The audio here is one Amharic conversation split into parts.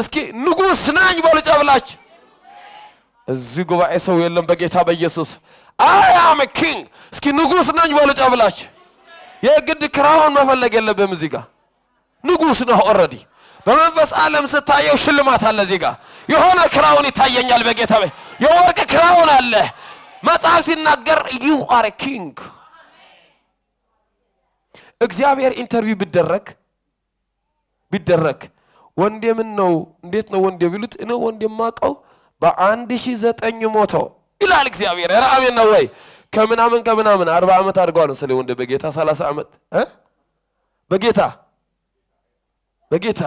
እስኪ ንጉሥ ናኝ በሉ ጨብላች። እዚህ ጉባኤ ሰው የለም በጌታ በኢየሱስ አይ አም ኪንግ። እስኪ ንጉሥ ነኝ በሉ ጨብላች። የግድ ክራውን መፈለግ የለብህም እዚህ ጋር ንጉሥ ነህ ኦልሬዲ። በመንፈስ ዓለም ስታየው ሽልማት አለ እዚህ ጋር የሆነ ክራውን ይታየኛል በጌታ በ የወርቅ ክራውን አለ። መጽሐፍ ሲናገር ዩ አር ኪንግ። እግዚአብሔር ኢንተርቪው ቢደረግ ቢደረግ ወንዴ ምን ነው እንዴት ነው ወንዴ ቢሉት እኔ ወንዴ የማውቀው በአንድ ሺህ ዘጠኝ ሞቶ ይላል እግዚአብሔር። ራአቤን ነው ወይ ከምናምን ከምናምን አርባ ዓመት አድርገዋል መሰለኝ ወንዴ በጌታ ሰላሳ ዓመት በጌታ በጌታ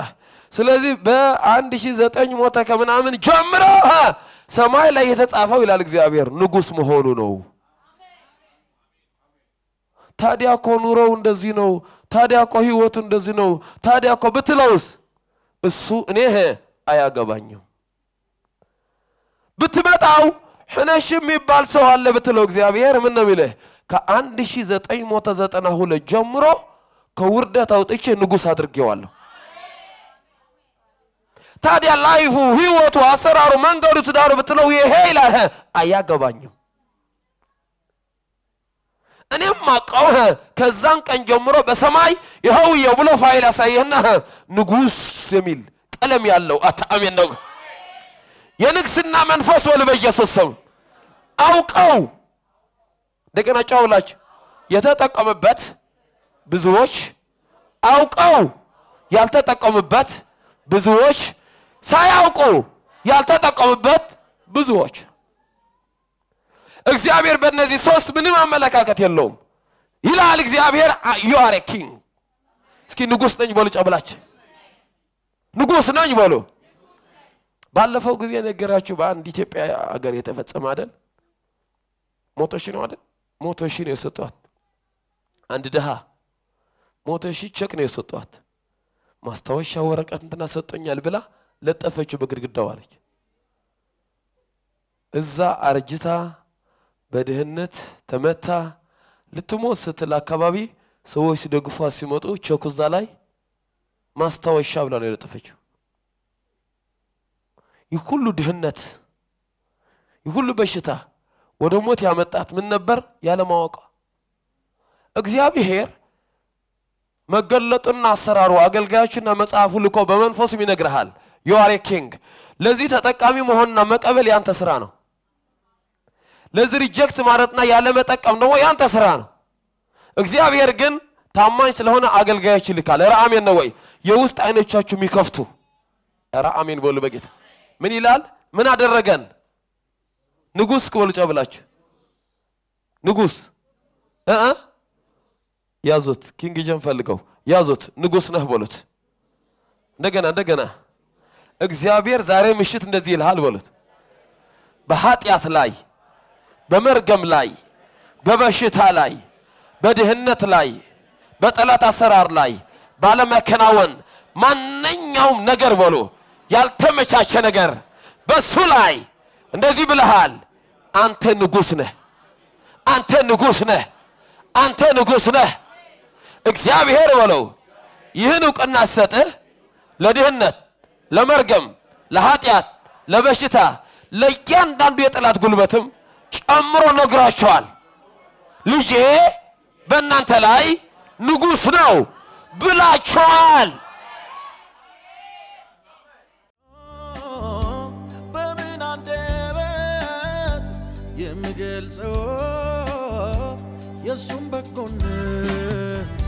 ስለዚህ በአንድ ሺህ ዘጠኝ ሞተ ከምናምን ጀምሮ ሰማይ ላይ የተጻፈው ይላል እግዚአብሔር ንጉሥ መሆኑ ነው። ታዲያ እኮ ኑሮው እንደዚህ ነው። ታዲያ እኮ ህይወቱ እንደዚህ ነው። ታዲያ እኮ ብትለውስ እሱ እኔህ አያገባኝም። ብትመጣው ሕነሽ የሚባል ሰው አለ ብትለው እግዚአብሔር ምን ነው ይልህ? ከአንድ ሺ ዘጠኝ ሞተ ዘጠና 1992 ጀምሮ ከውርደት አውጥቼ ንጉሥ አድርጌዋለሁ። ታዲያ ላይፉ፣ ህይወቱ፣ አሰራሩ፣ መንገዱ፣ ትዳሩ ብትለው ይሄ ይላል አያገባኝም። እኔም ማቀው ከዛን ቀን ጀምሮ በሰማይ ይኸው የብሎ ፋይል ያሳየህና ንጉሥ የሚል ቀለም ያለው አታአሜን ነው። የንግስና መንፈስ ወል በኢየሱስ ሰው አውቀው እንደገና ጫውላች የተጠቀሙበት ብዙዎች አውቀው ያልተጠቀምበት ብዙዎች ሳያውቁ ያልተጠቀምበት ብዙዎች እግዚአብሔር በእነዚህ ሶስት ምንም አመለካከት የለውም ይላል እግዚአብሔር ዩ አር ኪንግ እስኪ ንጉሥ ነኝ በሉ ንጉስ ነኝ በሉ። ባለፈው ጊዜ ነገራችሁ በአንድ ኢትዮጵያ ሀገር የተፈጸመ አይደል? ሞቶ ሺ ነው አይደል? ሞቶ ሺ ነው የሰጧት። አንድ ድሃ ሞቶ ሺ ቸክ ነው የሰጧት። ማስታወሻ ወረቀት እንትና ሰጦኛል ብላ ለጠፈችው በግድግዳው አለች። እዛ አርጅታ በድህነት ተመታ ልትሞት ስትል አካባቢ ሰዎች ሲደግፏት ሲመጡ ቸኩ እዛ ላይ ማስታወሻ ብላ ነው የለጠፈችው። ይህ ሁሉ ድህነት፣ ይህ ሁሉ በሽታ ወደ ሞት ያመጣት ምን ነበር? ያለማወቋ። እግዚአብሔር መገለጡና አሰራሩ አገልጋዮችና መጽሐፉ ልኮ በመንፈሱም ይነግርሃል። ዩአር ኪንግ። ለዚህ ተጠቃሚ መሆንና መቀበል ያንተ ስራ ነው። ለዚህ ሪጀክት ማለትና ያለመጠቀም ደግሞ ያንተ ስራ ነው። እግዚአብሔር ግን ታማኝ ስለሆነ አገልጋዮች ይልካል። ኧረ አሜን ነው ወይ? የውስጥ አይኖቻችሁ የሚከፍቱ ኧረ አሜን በሉ በጌታ። ምን ይላል? ምን አደረገን? ንጉስ ክበሉ ጨው ንጉስ እ ያዙት። ኪንግ ጀም ፈልገው ያዙት። ንጉስ ነህ በሉት። እንደገና እንደገና እግዚአብሔር ዛሬ ምሽት እንደዚህ ይልሃል በሉት። በኃጢአት ላይ በመርገም ላይ በበሽታ ላይ በድህነት ላይ በጠላት አሰራር ላይ ባለመከናወን ማንኛውም ነገር በሎ ያልተመቻቸ ነገር በሱ ላይ እንደዚህ ብለሃል። አንተ ንጉስ ነህ፣ አንተ ንጉስ ነህ፣ አንተ ንጉስ ነህ። እግዚአብሔር በለው ይህን እውቅና ሲሰጥህ ለድህነት፣ ለመርገም፣ ለኃጢአት፣ ለበሽታ፣ ለእያንዳንዱ የጠላት ጉልበትም ጨምሮ ነግሯቸዋል። ልጄ በእናንተ ላይ ንጉሥ ነው ብላችኋል። በምን አንደበት የምገልጸው የእሱም በጎነት